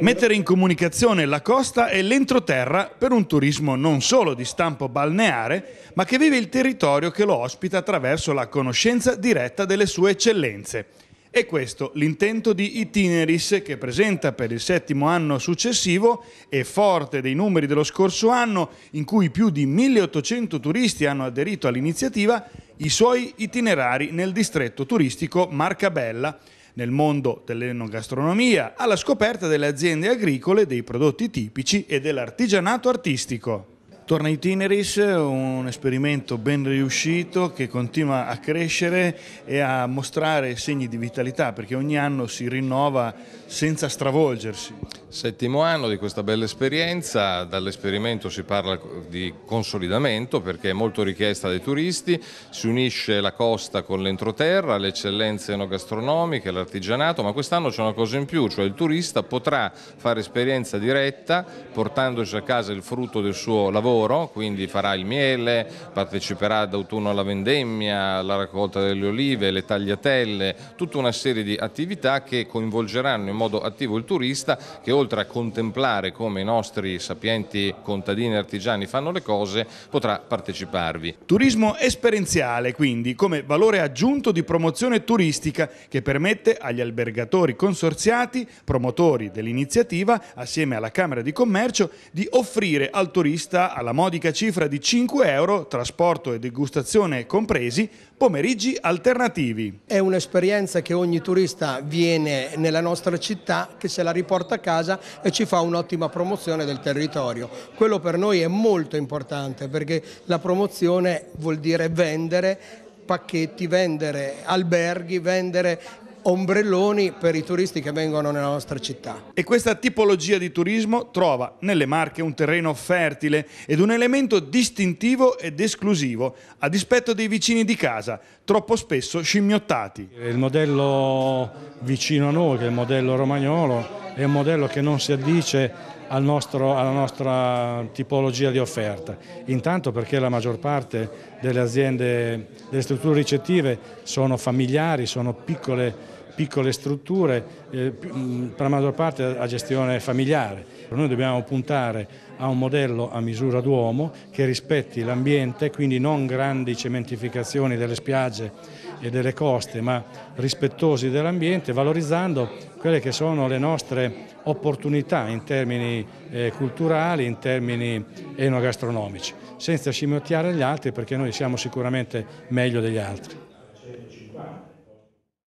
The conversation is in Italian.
Mettere in comunicazione la costa e l'entroterra per un turismo non solo di stampo balneare, ma che vive il territorio che lo ospita attraverso la conoscenza diretta delle sue eccellenze. E questo l'intento di Itineris che presenta per il settimo anno successivo e forte dei numeri dello scorso anno in cui più di 1800 turisti hanno aderito all'iniziativa, i suoi itinerari nel distretto turistico Marcabella nel mondo dell'enogastronomia, alla scoperta delle aziende agricole, dei prodotti tipici e dell'artigianato artistico. Torna in Tineris, un esperimento ben riuscito che continua a crescere e a mostrare segni di vitalità perché ogni anno si rinnova senza stravolgersi. Settimo anno di questa bella esperienza, dall'esperimento si parla di consolidamento perché è molto richiesta dai turisti, si unisce la costa con l'entroterra, le eccellenze enogastronomiche, l'artigianato, ma quest'anno c'è una cosa in più, cioè il turista potrà fare esperienza diretta portandoci a casa il frutto del suo lavoro lavoro, quindi farà il miele, parteciperà ad autunno alla vendemmia, alla raccolta delle olive, le tagliatelle, tutta una serie di attività che coinvolgeranno in modo attivo il turista che oltre a contemplare come i nostri sapienti contadini e artigiani fanno le cose potrà parteciparvi. Turismo esperienziale quindi come valore aggiunto di promozione turistica che permette agli albergatori consorziati, promotori dell'iniziativa assieme alla Camera di Commercio di offrire al turista alla modica cifra di 5 euro, trasporto e degustazione compresi, pomeriggi alternativi. È un'esperienza che ogni turista viene nella nostra città, che se la riporta a casa e ci fa un'ottima promozione del territorio. Quello per noi è molto importante perché la promozione vuol dire vendere pacchetti, vendere alberghi, vendere ombrelloni per i turisti che vengono nella nostra città. E questa tipologia di turismo trova nelle Marche un terreno fertile ed un elemento distintivo ed esclusivo, a dispetto dei vicini di casa, troppo spesso scimmiottati. Il modello vicino a noi, che è il modello romagnolo, è un modello che non si addice al nostro, alla nostra tipologia di offerta. Intanto perché la maggior parte delle aziende, delle strutture ricettive sono familiari, sono piccole piccole strutture, eh, mm, per la maggior parte a gestione familiare. Noi dobbiamo puntare a un modello a misura d'uomo che rispetti l'ambiente, quindi non grandi cementificazioni delle spiagge e delle coste, ma rispettosi dell'ambiente, valorizzando quelle che sono le nostre opportunità in termini eh, culturali, in termini enogastronomici, senza scimmiottare gli altri perché noi siamo sicuramente meglio degli altri.